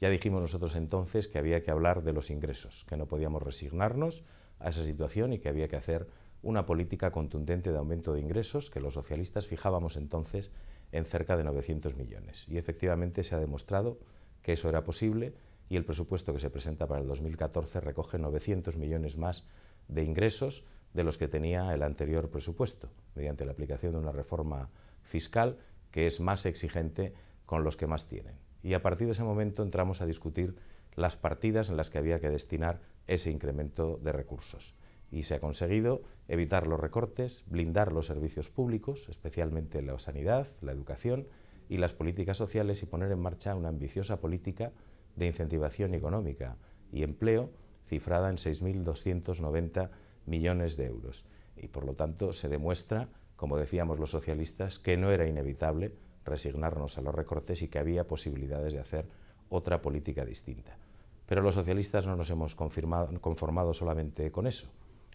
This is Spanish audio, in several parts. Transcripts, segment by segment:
Ya dijimos nosotros entonces que había que hablar de los ingresos, que no podíamos resignarnos a esa situación y que había que hacer una política contundente de aumento de ingresos que los socialistas fijábamos entonces en cerca de 900 millones. Y efectivamente se ha demostrado que eso era posible y el presupuesto que se presenta para el 2014 recoge 900 millones más de ingresos de los que tenía el anterior presupuesto, mediante la aplicación de una reforma fiscal que es más exigente con los que más tienen y a partir de ese momento entramos a discutir las partidas en las que había que destinar ese incremento de recursos. Y se ha conseguido evitar los recortes, blindar los servicios públicos, especialmente la sanidad, la educación y las políticas sociales y poner en marcha una ambiciosa política de incentivación económica y empleo cifrada en 6.290 millones de euros. Y por lo tanto se demuestra, como decíamos los socialistas, que no era inevitable resignarnos a los recortes y que había posibilidades de hacer otra política distinta. Pero los socialistas no nos hemos conformado solamente con eso.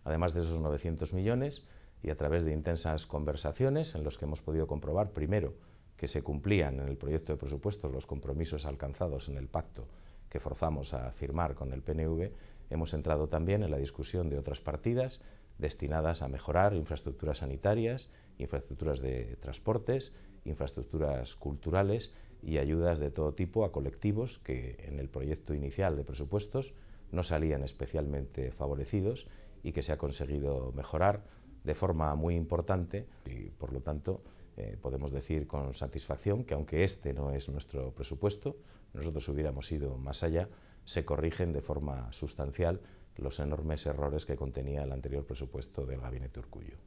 Además de esos 900 millones y a través de intensas conversaciones en los que hemos podido comprobar, primero, que se cumplían en el proyecto de presupuestos los compromisos alcanzados en el pacto que forzamos a firmar con el PNV, hemos entrado también en la discusión de otras partidas destinadas a mejorar infraestructuras sanitarias, infraestructuras de transportes infraestructuras culturales y ayudas de todo tipo a colectivos que en el proyecto inicial de presupuestos no salían especialmente favorecidos y que se ha conseguido mejorar de forma muy importante y por lo tanto eh, podemos decir con satisfacción que aunque este no es nuestro presupuesto, nosotros hubiéramos ido más allá, se corrigen de forma sustancial los enormes errores que contenía el anterior presupuesto del gabinete Urcullo.